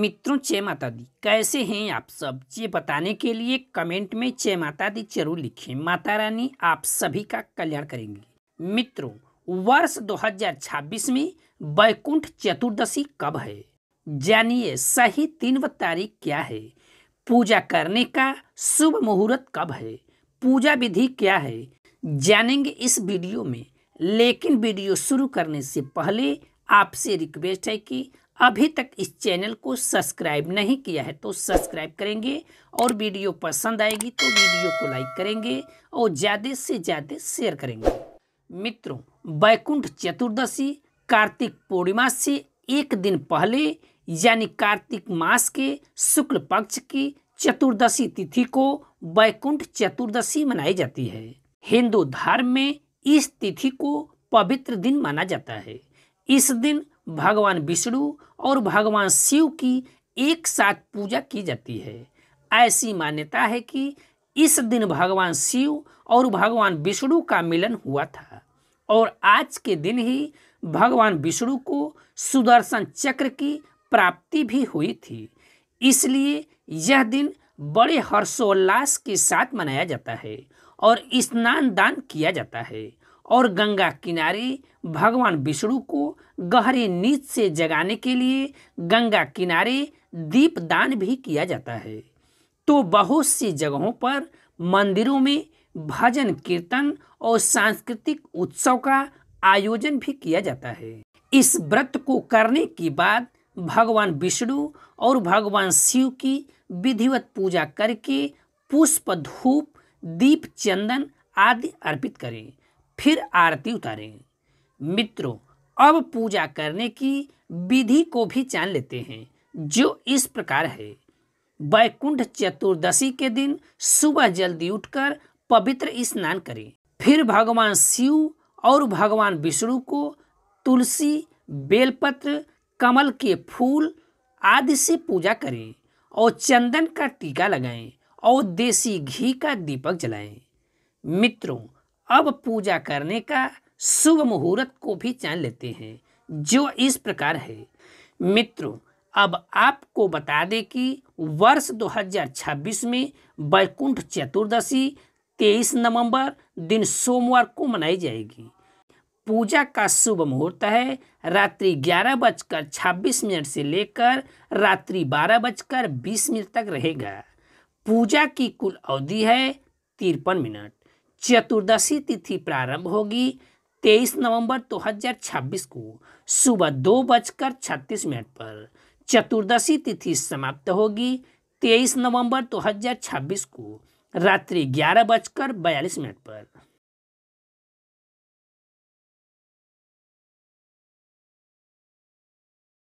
मित्रों जय माता दी कैसे हैं आप सब ये बताने के लिए कमेंट में जय माता दी जरूर लिखें माता रानी आप सभी का कल्याण करेंगी मित्रों वर्ष 2026 में बैकुंठ चतुर्दशी कब है जानिए सही तीन व तारीख क्या है पूजा करने का शुभ मुहूर्त कब है पूजा विधि क्या है जानेंगे इस वीडियो में लेकिन वीडियो शुरू करने से पहले आपसे रिक्वेस्ट है कि अभी तक इस चैनल को सब्सक्राइब नहीं किया है तो सब्सक्राइब करेंगे और वीडियो पसंद आएगी तो वीडियो को लाइक करेंगे और ज़्यादा से ज़्यादा शेयर करेंगे मित्रों बैकुंठ चतुर्दशी कार्तिक पूर्णिमा से एक दिन पहले यानी कार्तिक मास के शुक्ल पक्ष की चतुर्दशी तिथि को बैकुंठ चतुर्दशी मनाई जाती है हिंदू धर्म में इस तिथि को पवित्र दिन माना जाता है इस दिन हम्म। भगवान विष्णु और भगवान शिव की एक साथ पूजा की जाती है ऐसी मान्यता है कि इस दिन भगवान शिव और भगवान विष्णु का मिलन हुआ था और आज के दिन ही भगवान विष्णु को सुदर्शन चक्र की प्राप्ति भी हुई थी इसलिए यह दिन बड़े हर्षोल्लास के साथ मनाया जाता है और स्नान दान किया जाता है और गंगा किनारे भगवान विष्णु को गहरे नीच से जगाने के लिए गंगा किनारे दीपदान भी किया जाता है तो बहुत सी जगहों पर मंदिरों में भजन कीर्तन और सांस्कृतिक उत्सव का आयोजन भी किया जाता है इस व्रत को करने के बाद भगवान विष्णु और भगवान शिव की विधिवत पूजा करके पुष्प धूप दीप चंदन आदि अर्पित करें फिर आरती उतारें मित्रों अब पूजा करने की विधि को भी जान लेते हैं जो इस प्रकार है वैकुंठ चतुर्दशी के दिन सुबह जल्दी उठकर पवित्र स्नान करें फिर भगवान शिव और भगवान विष्णु को तुलसी बेलपत्र कमल के फूल आदि से पूजा करें और चंदन का टीका लगाएं और देसी घी का दीपक जलाएं मित्रों अब पूजा करने का शुभ मुहूर्त को भी जान लेते हैं जो इस प्रकार है मित्रों अब आपको बता दें कि वर्ष 2026 में वैकुंठ चतुर्दशी 23 नवंबर दिन सोमवार को मनाई जाएगी पूजा का शुभ मुहूर्त है रात्रि ग्यारह बजकर छब्बीस मिनट से लेकर रात्रि बारह बजकर बीस मिनट तक रहेगा पूजा की कुल अवधि है तिरपन मिनट चतुर्दशी तिथि प्रारंभ होगी तेईस नवंबर 2026 को सुबह दो बजकर छत्तीस मिनट पर चतुर्दशी तिथि समाप्त होगी तेईस नवंबर 2026 को रात्रि ग्यारह बजकर बयालीस मिनट पर